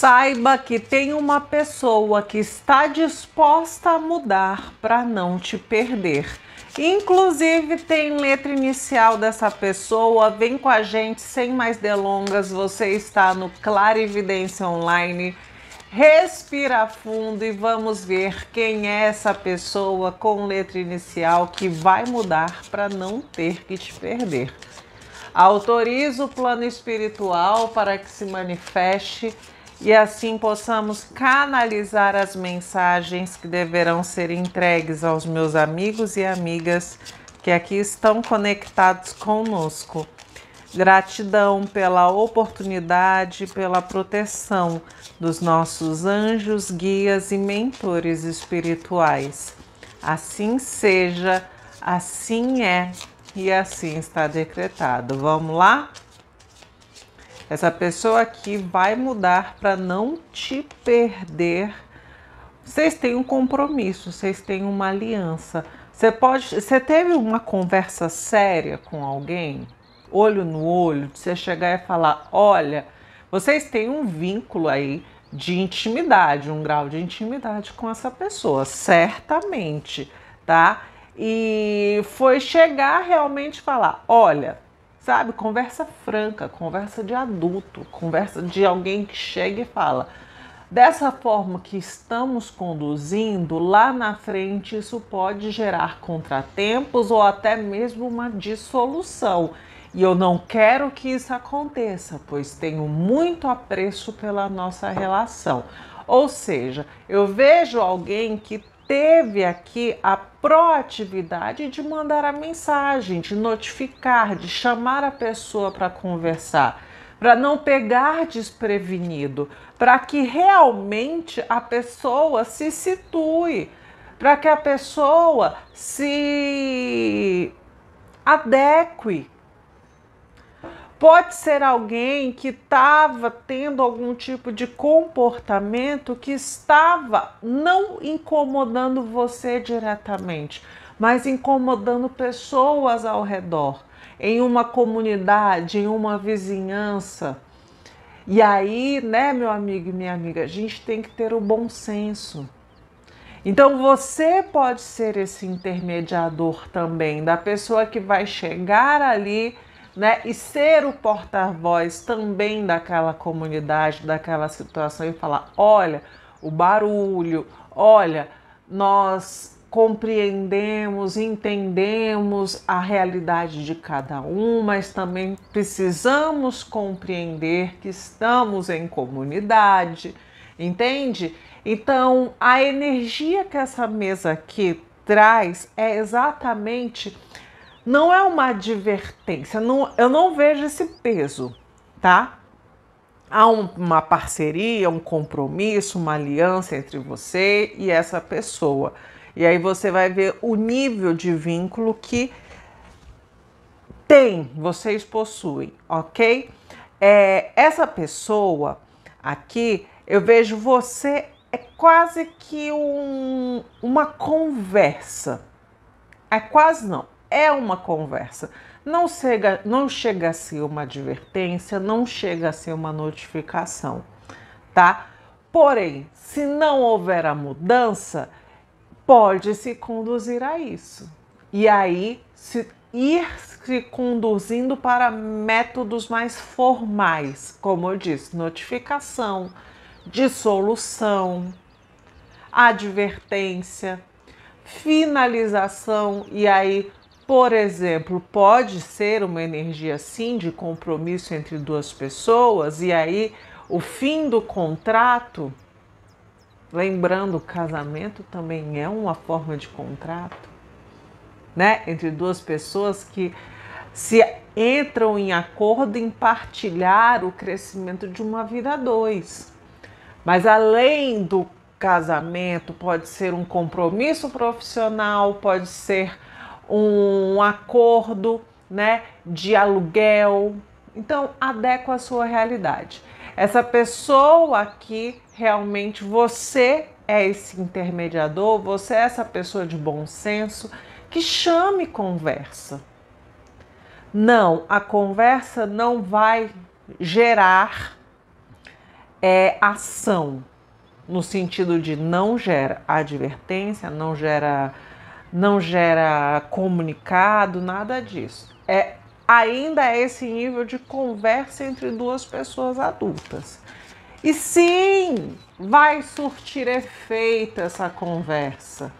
Saiba que tem uma pessoa que está disposta a mudar para não te perder. Inclusive, tem letra inicial dessa pessoa. Vem com a gente sem mais delongas. Você está no Clarividência Online. Respira fundo e vamos ver quem é essa pessoa com letra inicial que vai mudar para não ter que te perder. Autoriza o plano espiritual para que se manifeste e assim possamos canalizar as mensagens que deverão ser entregues aos meus amigos e amigas que aqui estão conectados conosco. Gratidão pela oportunidade, pela proteção dos nossos anjos, guias e mentores espirituais. Assim seja, assim é e assim está decretado. Vamos lá? Essa pessoa aqui vai mudar para não te perder. Vocês têm um compromisso, vocês têm uma aliança. Você pode, você teve uma conversa séria com alguém, olho no olho, de você chegar e falar: "Olha, vocês têm um vínculo aí de intimidade, um grau de intimidade com essa pessoa, certamente, tá? E foi chegar realmente falar: "Olha, sabe? Conversa franca, conversa de adulto, conversa de alguém que chega e fala. Dessa forma que estamos conduzindo, lá na frente isso pode gerar contratempos ou até mesmo uma dissolução. E eu não quero que isso aconteça, pois tenho muito apreço pela nossa relação. Ou seja, eu vejo alguém que teve aqui a proatividade de mandar a mensagem, de notificar, de chamar a pessoa para conversar, para não pegar desprevenido, para que realmente a pessoa se situe, para que a pessoa se adeque Pode ser alguém que estava tendo algum tipo de comportamento que estava não incomodando você diretamente, mas incomodando pessoas ao redor, em uma comunidade, em uma vizinhança. E aí, né, meu amigo e minha amiga, a gente tem que ter o bom senso. Então você pode ser esse intermediador também, da pessoa que vai chegar ali né? E ser o porta-voz também daquela comunidade, daquela situação e falar: olha, o barulho, olha, nós compreendemos, entendemos a realidade de cada um, mas também precisamos compreender que estamos em comunidade, entende? Então, a energia que essa mesa aqui traz é exatamente não é uma advertência, não, eu não vejo esse peso, tá? Há um, uma parceria, um compromisso, uma aliança entre você e essa pessoa. E aí você vai ver o nível de vínculo que tem, vocês possuem, ok? É, essa pessoa aqui, eu vejo você é quase que um, uma conversa. É quase não, é uma conversa. Não chega, não chega a ser uma advertência, não chega a ser uma notificação, tá? Porém, se não houver a mudança, pode se conduzir a isso. E aí, se ir se conduzindo para métodos mais formais, como eu disse, notificação, dissolução, advertência, finalização e aí por exemplo, pode ser uma energia sim de compromisso entre duas pessoas e aí o fim do contrato. Lembrando, o casamento também é uma forma de contrato, né? Entre duas pessoas que se entram em acordo em partilhar o crescimento de uma vida a dois. Mas além do casamento, pode ser um compromisso profissional, pode ser um acordo né, de aluguel. Então, adequa a sua realidade. Essa pessoa aqui, realmente você é esse intermediador, você é essa pessoa de bom senso que chame conversa. Não, a conversa não vai gerar é, ação, no sentido de não gera advertência, não gera não gera comunicado, nada disso. É ainda é esse nível de conversa entre duas pessoas adultas. E sim, vai surtir efeito essa conversa.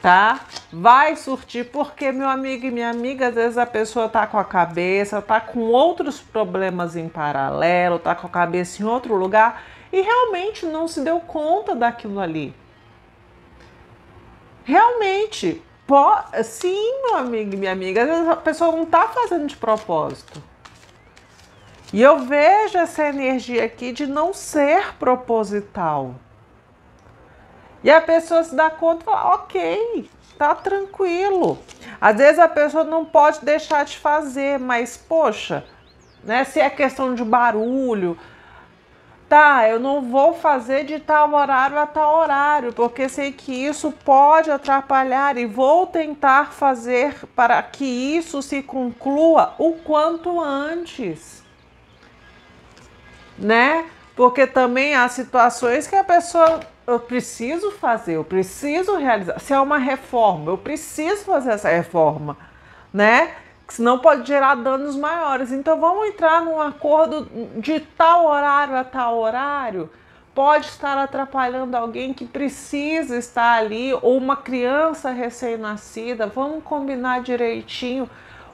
Tá? Vai surtir, porque meu amigo e minha amiga, às vezes a pessoa tá com a cabeça, tá com outros problemas em paralelo, tá com a cabeça em outro lugar e realmente não se deu conta daquilo ali. Realmente, po... sim, meu amigo e minha amiga, a pessoa não está fazendo de propósito. E eu vejo essa energia aqui de não ser proposital. E a pessoa se dá conta e fala, ok, tá tranquilo. Às vezes a pessoa não pode deixar de fazer, mas poxa, né? Se é questão de barulho, tá, eu não vou fazer de tal horário a tal horário, porque sei que isso pode atrapalhar e vou tentar fazer para que isso se conclua o quanto antes, né? Porque também há situações que a pessoa eu preciso fazer, eu preciso realizar. Se é uma reforma, eu preciso fazer essa reforma, né? senão pode gerar danos maiores. Então vamos entrar num acordo de tal horário a tal horário. Pode estar atrapalhando alguém que precisa estar ali, ou uma criança recém-nascida. Vamos combinar direitinho.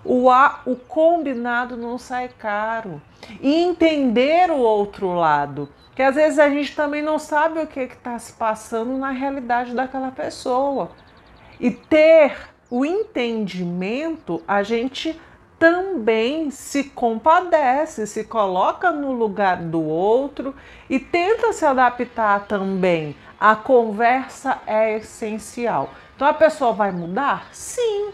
O, a, o combinado não sai caro. E entender o outro lado. Que às vezes a gente também não sabe o que está se passando na realidade daquela pessoa. E ter o entendimento, a gente também se compadece, se coloca no lugar do outro e tenta se adaptar também. A conversa é essencial. Então a pessoa vai mudar? Sim.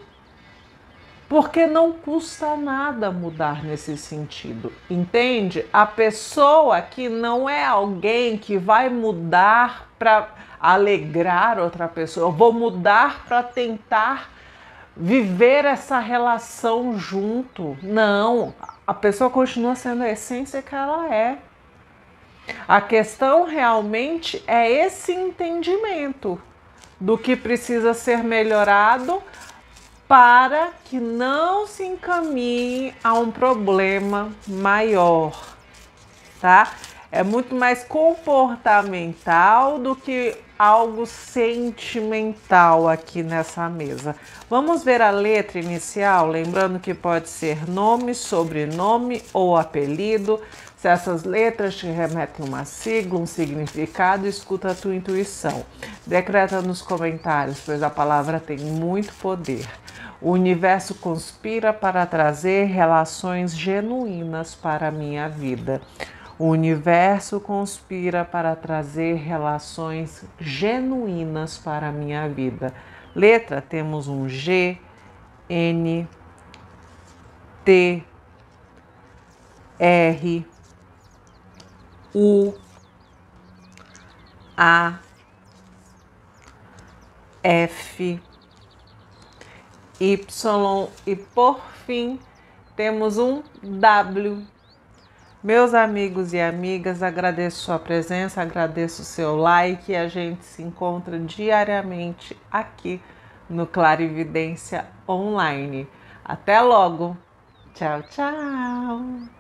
Porque não custa nada mudar nesse sentido, entende? A pessoa que não é alguém que vai mudar para alegrar outra pessoa, eu vou mudar para tentar viver essa relação junto. Não, a pessoa continua sendo a essência que ela é. A questão realmente é esse entendimento do que precisa ser melhorado para que não se encaminhe a um problema maior, tá? É muito mais comportamental do que algo sentimental aqui nessa mesa. Vamos ver a letra inicial, lembrando que pode ser nome, sobrenome ou apelido. Se essas letras te remetem uma sigla, um significado, escuta a tua intuição. Decreta nos comentários, pois a palavra tem muito poder. O universo conspira para trazer relações genuínas para a minha vida. O universo conspira para trazer relações genuínas para a minha vida. Letra: temos um G, N, T, R, U, A, F, Y e por fim temos um W meus amigos e amigas, agradeço sua presença, agradeço o seu like. e A gente se encontra diariamente aqui no Clarividência Online. Até logo! Tchau, tchau!